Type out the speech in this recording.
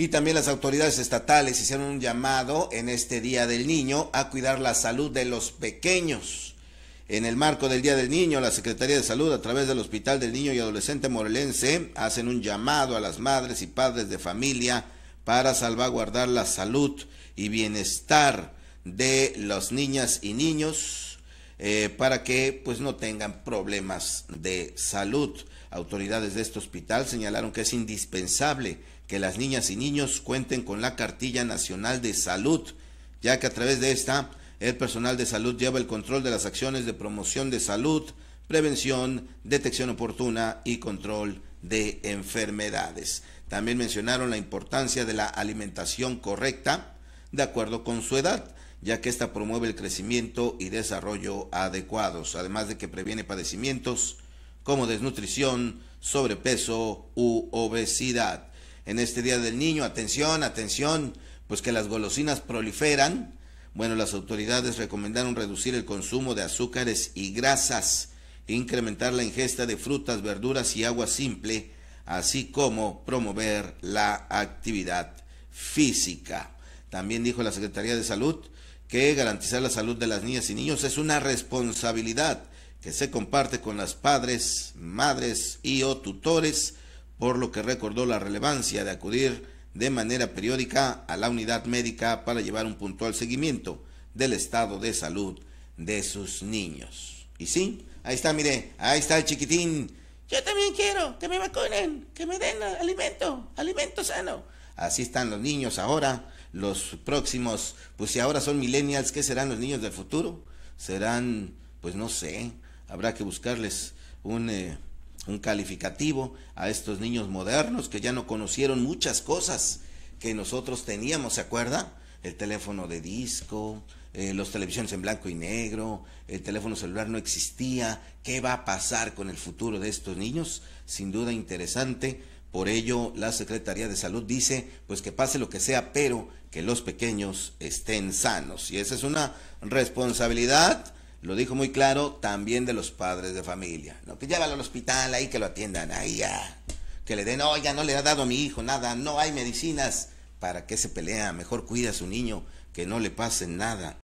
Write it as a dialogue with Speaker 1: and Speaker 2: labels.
Speaker 1: Y también las autoridades estatales hicieron un llamado en este Día del Niño a cuidar la salud de los pequeños. En el marco del Día del Niño, la Secretaría de Salud, a través del Hospital del Niño y Adolescente Morelense, hacen un llamado a las madres y padres de familia para salvaguardar la salud y bienestar de las niñas y niños eh, para que pues no tengan problemas de salud. Autoridades de este hospital señalaron que es indispensable que las niñas y niños cuenten con la cartilla nacional de salud, ya que a través de esta el personal de salud lleva el control de las acciones de promoción de salud, prevención, detección oportuna y control de enfermedades. También mencionaron la importancia de la alimentación correcta, de acuerdo con su edad, ya que esta promueve el crecimiento y desarrollo adecuados, además de que previene padecimientos como desnutrición, sobrepeso u obesidad. En este Día del Niño, atención, atención, pues que las golosinas proliferan. Bueno, las autoridades recomendaron reducir el consumo de azúcares y grasas, incrementar la ingesta de frutas, verduras y agua simple, así como promover la actividad física. También dijo la Secretaría de Salud que garantizar la salud de las niñas y niños es una responsabilidad que se comparte con las padres, madres y o tutores, por lo que recordó la relevancia de acudir de manera periódica a la unidad médica para llevar un puntual seguimiento del estado de salud de sus niños. Y sí, ahí está, mire, ahí está el chiquitín. Yo también quiero que me vacunen, que me den alimento, alimento sano. Así están los niños ahora, los próximos, pues si ahora son millennials, ¿qué serán los niños del futuro? Serán, pues no sé, habrá que buscarles un, eh, calificativo a estos niños modernos que ya no conocieron muchas cosas que nosotros teníamos, ¿se acuerda? El teléfono de disco, eh, los televisiones en blanco y negro, el teléfono celular no existía. ¿Qué va a pasar con el futuro de estos niños? Sin duda interesante por ello, la Secretaría de Salud dice, pues que pase lo que sea, pero que los pequeños estén sanos. Y esa es una responsabilidad, lo dijo muy claro, también de los padres de familia. No, que llévalo al hospital, ahí que lo atiendan, ahí ya. Que le den, oiga, no le ha dado a mi hijo nada, no hay medicinas. ¿Para que se pelea? Mejor cuida a su niño, que no le pase nada.